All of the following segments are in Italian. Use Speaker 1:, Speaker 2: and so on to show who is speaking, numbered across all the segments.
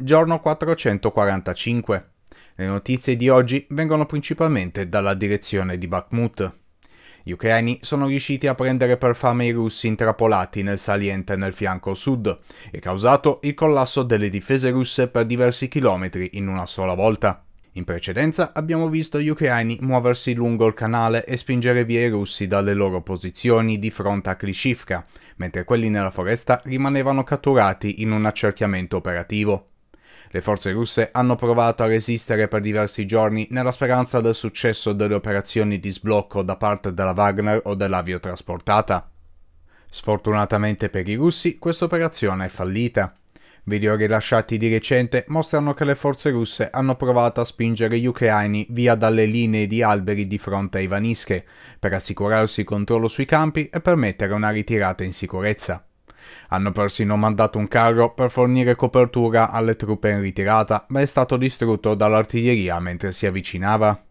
Speaker 1: Giorno 445. Le notizie di oggi vengono principalmente dalla direzione di Bakhmut. Gli ucraini sono riusciti a prendere per fame i russi intrappolati nel saliente nel fianco sud e causato il collasso delle difese russe per diversi chilometri in una sola volta. In precedenza abbiamo visto gli ucraini muoversi lungo il canale e spingere via i russi dalle loro posizioni di fronte a Klishivka, mentre quelli nella foresta rimanevano catturati in un accerchiamento operativo. Le forze russe hanno provato a resistere per diversi giorni nella speranza del successo delle operazioni di sblocco da parte della Wagner o dell'aviotrasportata. Sfortunatamente per i russi questa operazione è fallita. Video rilasciati di recente mostrano che le forze russe hanno provato a spingere gli ucraini via dalle linee di alberi di fronte ai Vanische, per assicurarsi il controllo sui campi e permettere una ritirata in sicurezza. Hanno persino mandato un carro per fornire copertura alle truppe in ritirata, ma è stato distrutto dall'artiglieria mentre si avvicinava.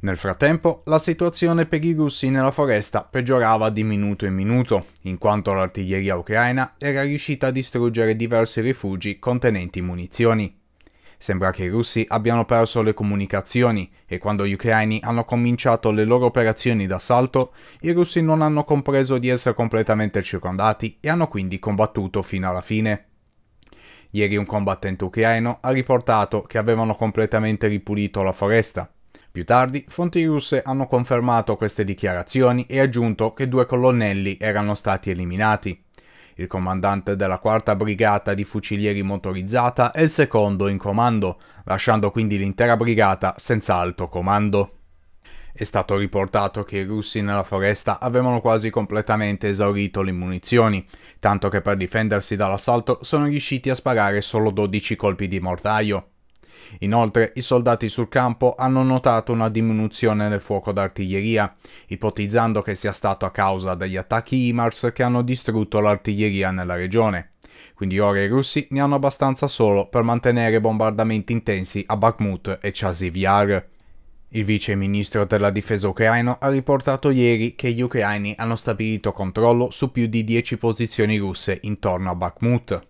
Speaker 1: Nel frattempo, la situazione per i russi nella foresta peggiorava di minuto in minuto, in quanto l'artiglieria ucraina era riuscita a distruggere diversi rifugi contenenti munizioni. Sembra che i russi abbiano perso le comunicazioni e quando gli ucraini hanno cominciato le loro operazioni d'assalto, i russi non hanno compreso di essere completamente circondati e hanno quindi combattuto fino alla fine. Ieri un combattente ucraino ha riportato che avevano completamente ripulito la foresta. Più tardi, fonti russe hanno confermato queste dichiarazioni e aggiunto che due colonnelli erano stati eliminati il comandante della quarta brigata di fucilieri motorizzata e il secondo in comando, lasciando quindi l'intera brigata senza alto comando. È stato riportato che i russi nella foresta avevano quasi completamente esaurito le munizioni, tanto che per difendersi dall'assalto sono riusciti a sparare solo 12 colpi di mortaio. Inoltre i soldati sul campo hanno notato una diminuzione nel fuoco d'artiglieria, ipotizzando che sia stato a causa degli attacchi IMARS che hanno distrutto l'artiglieria nella regione. Quindi ora i russi ne hanno abbastanza solo per mantenere bombardamenti intensi a Bakhmut e Chasivyar. Il vice ministro della difesa ucraino ha riportato ieri che gli ucraini hanno stabilito controllo su più di 10 posizioni russe intorno a Bakhmut.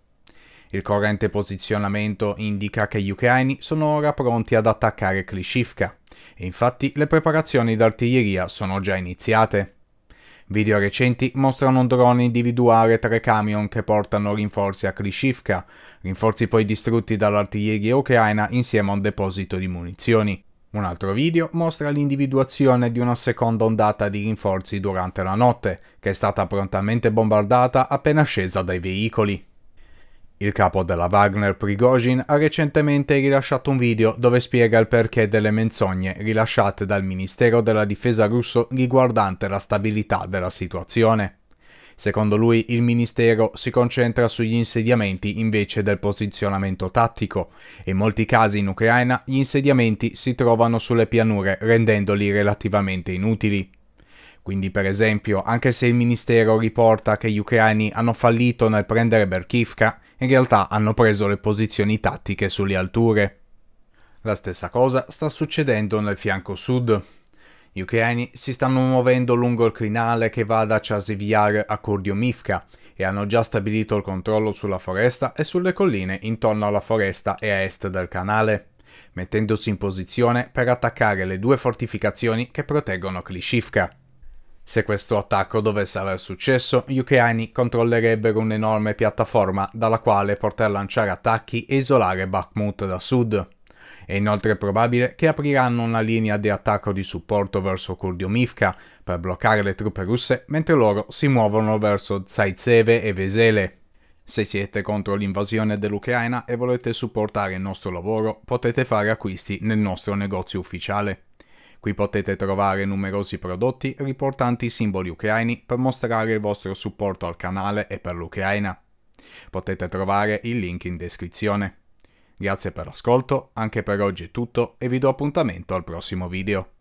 Speaker 1: Il corrente posizionamento indica che gli ucraini sono ora pronti ad attaccare Klishivka. Infatti le preparazioni d'artiglieria sono già iniziate. Video recenti mostrano un drone individuare tre camion che portano rinforzi a Klishivka, rinforzi poi distrutti dall'artiglieria ucraina insieme a un deposito di munizioni. Un altro video mostra l'individuazione di una seconda ondata di rinforzi durante la notte, che è stata prontamente bombardata appena scesa dai veicoli. Il capo della Wagner Prigozhin ha recentemente rilasciato un video dove spiega il perché delle menzogne rilasciate dal Ministero della Difesa russo riguardante la stabilità della situazione. Secondo lui il ministero si concentra sugli insediamenti invece del posizionamento tattico e in molti casi in Ucraina gli insediamenti si trovano sulle pianure rendendoli relativamente inutili. Quindi per esempio, anche se il ministero riporta che gli ucraini hanno fallito nel prendere Berkivka, in realtà hanno preso le posizioni tattiche sulle alture. La stessa cosa sta succedendo nel fianco sud. Gli ucraini si stanno muovendo lungo il crinale che va da Chaseviar a Kordiomivka e hanno già stabilito il controllo sulla foresta e sulle colline intorno alla foresta e a est del canale, mettendosi in posizione per attaccare le due fortificazioni che proteggono Klishivka. Se questo attacco dovesse aver successo, gli ucraini controllerebbero un'enorme piattaforma dalla quale poter lanciare attacchi e isolare Bakhmut da sud. È inoltre probabile che apriranno una linea di attacco di supporto verso Kurdiomivka per bloccare le truppe russe mentre loro si muovono verso Zaitseve e Vesele. Se siete contro l'invasione dell'Ucraina e volete supportare il nostro lavoro, potete fare acquisti nel nostro negozio ufficiale. Qui potete trovare numerosi prodotti riportanti i simboli ucraini per mostrare il vostro supporto al canale e per l'Ucraina. Potete trovare il link in descrizione. Grazie per l'ascolto, anche per oggi è tutto e vi do appuntamento al prossimo video.